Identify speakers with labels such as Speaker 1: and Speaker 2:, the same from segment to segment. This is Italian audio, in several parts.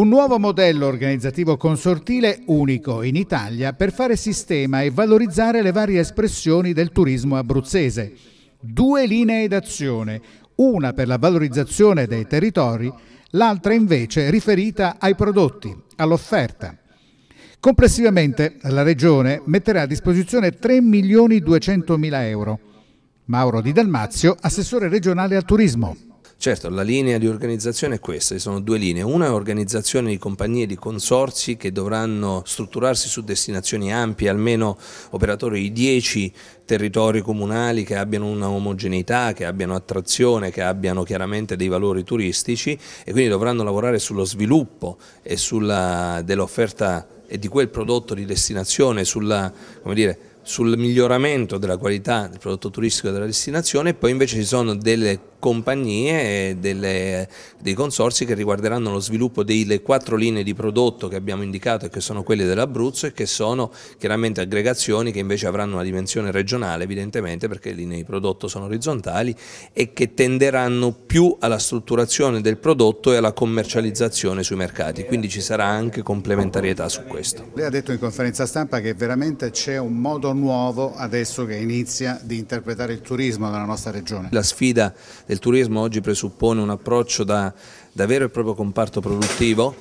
Speaker 1: Un nuovo modello organizzativo consortile unico in Italia per fare sistema e valorizzare le varie espressioni del turismo abruzzese. Due linee d'azione, una per la valorizzazione dei territori, l'altra invece riferita ai prodotti, all'offerta. Complessivamente la Regione metterà a disposizione 3 milioni 200 mila euro. Mauro Di Dalmazio, assessore regionale al turismo.
Speaker 2: Certo, la linea di organizzazione è questa, ci sono due linee. Una è organizzazione di compagnie di consorzi che dovranno strutturarsi su destinazioni ampie, almeno operatori di 10 territori comunali che abbiano una omogeneità, che abbiano attrazione, che abbiano chiaramente dei valori turistici e quindi dovranno lavorare sullo sviluppo e dell'offerta e di quel prodotto di destinazione, sulla, come dire, sul miglioramento della qualità del prodotto turistico della destinazione e poi invece ci sono delle compagnie delle, dei consorsi che riguarderanno lo sviluppo delle quattro linee di prodotto che abbiamo indicato e che sono quelle dell'Abruzzo e che sono chiaramente aggregazioni che invece avranno una dimensione regionale evidentemente perché le linee di prodotto sono orizzontali e che tenderanno più alla strutturazione del prodotto e alla commercializzazione sui mercati, quindi ci sarà anche complementarietà su questo.
Speaker 1: Lei ha detto in conferenza stampa che veramente c'è un modo nuovo adesso che inizia di interpretare il turismo nella nostra regione.
Speaker 2: La sfida il turismo oggi presuppone un approccio da, da vero e proprio comparto produttivo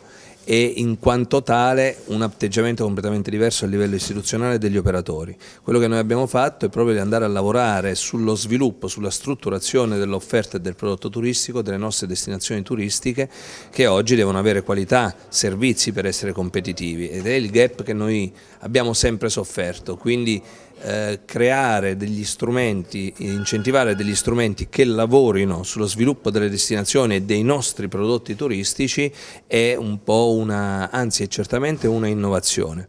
Speaker 2: e in quanto tale un atteggiamento completamente diverso a livello istituzionale degli operatori. Quello che noi abbiamo fatto è proprio di andare a lavorare sullo sviluppo, sulla strutturazione dell'offerta e del prodotto turistico delle nostre destinazioni turistiche che oggi devono avere qualità, servizi per essere competitivi ed è il gap che noi abbiamo sempre sofferto, quindi eh, creare degli strumenti, incentivare degli strumenti che lavorino sullo sviluppo delle destinazioni e dei nostri prodotti turistici è
Speaker 1: un po' un una, anzi è certamente una innovazione.